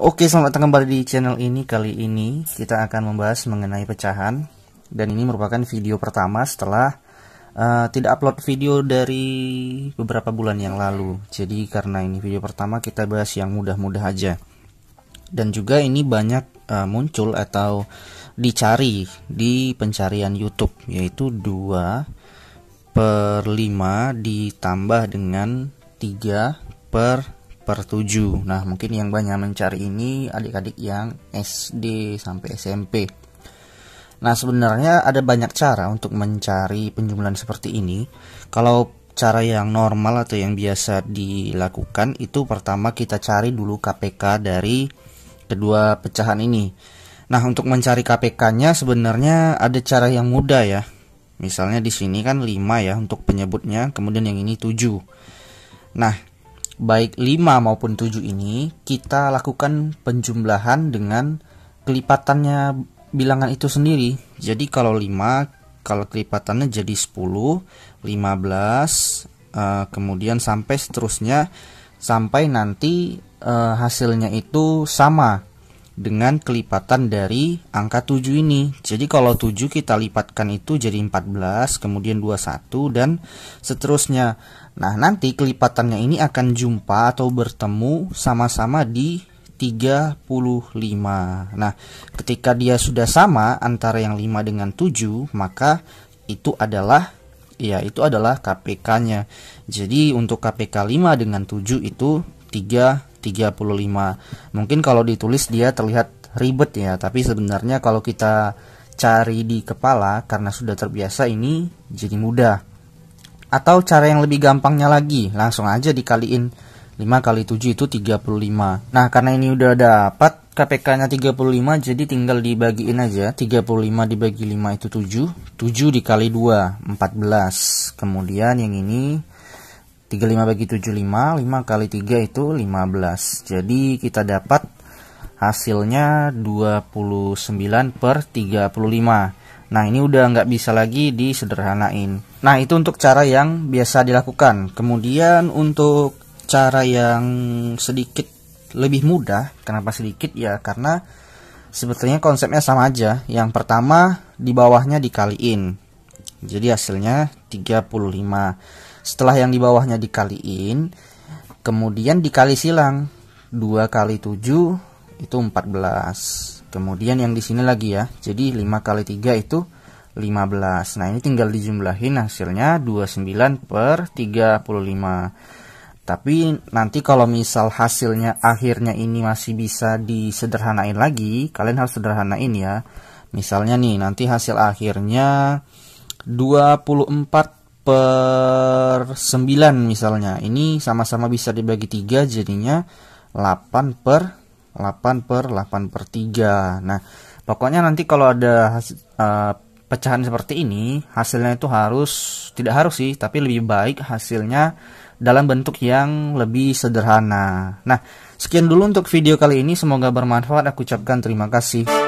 Oke, selamat datang kembali di channel ini. Kali ini kita akan membahas mengenai pecahan dan ini merupakan video pertama setelah uh, tidak upload video dari beberapa bulan yang lalu. Jadi karena ini video pertama kita bahas yang mudah-mudah aja. Dan juga ini banyak uh, muncul atau dicari di pencarian YouTube yaitu 2 per 5 ditambah dengan 3 per per 7 Nah mungkin yang banyak mencari ini adik-adik yang SD sampai SMP Nah sebenarnya ada banyak cara untuk mencari penjumlahan seperti ini Kalau cara yang normal atau yang biasa dilakukan itu pertama kita cari dulu KPK dari kedua pecahan ini Nah untuk mencari KPK-nya sebenarnya ada cara yang mudah ya Misalnya di sini kan 5 ya untuk penyebutnya, kemudian yang ini 7. Nah, baik 5 maupun 7 ini kita lakukan penjumlahan dengan kelipatannya bilangan itu sendiri. Jadi kalau 5 kalau kelipatannya jadi 10, 15 uh, kemudian sampai seterusnya sampai nanti eh, hasilnya itu sama dengan kelipatan dari angka 7 ini. Jadi kalau 7 kita lipatkan itu jadi 14, kemudian 21 dan seterusnya. Nah, nanti kelipatannya ini akan jumpa atau bertemu sama-sama di 35. Nah, ketika dia sudah sama antara yang 5 dengan 7, maka itu adalah ya itu adalah KPK-nya. Jadi untuk KPK 5 dengan 7 itu 3 35. Mungkin kalau ditulis dia terlihat ribet ya, tapi sebenarnya kalau kita cari di kepala karena sudah terbiasa ini jadi mudah. Atau cara yang lebih gampangnya lagi, langsung aja dikaliin 5 kali 7 itu 35. Nah, karena ini udah dapat KPK-nya 35 jadi tinggal dibagiin aja. 35 dibagi 5 itu 7. 7 dikali 2 14. Kemudian yang ini 35 bagi 75, 5 kali 3 itu 15. Jadi kita dapat hasilnya 29 per 35. Nah ini udah nggak bisa lagi disederhanain. Nah itu untuk cara yang biasa dilakukan. Kemudian untuk cara yang sedikit lebih mudah, kenapa sedikit ya karena sebetulnya konsepnya sama aja. Yang pertama di bawahnya dikaliin. Jadi hasilnya 35. Setelah yang di bawahnya dikaliin, kemudian dikali silang. 2 kali 7 itu 14. Kemudian yang di sini lagi ya. Jadi 5 kali 3 itu 15. Nah, ini tinggal dijumlahin hasilnya 29 per 35. Tapi nanti kalau misal hasilnya akhirnya ini masih bisa disederhanain lagi, kalian harus sederhanain ya. Misalnya nih, nanti hasil akhirnya 24 per per 9 misalnya. Ini sama-sama bisa dibagi 3 jadinya 8 per 8 per 8 per 3. Nah, pokoknya nanti kalau ada hasil, uh, eh, pecahan seperti ini, hasilnya itu harus tidak harus sih, tapi lebih baik hasilnya dalam bentuk yang lebih sederhana. Nah, sekian dulu untuk video kali ini, semoga bermanfaat. Aku ucapkan terima kasih.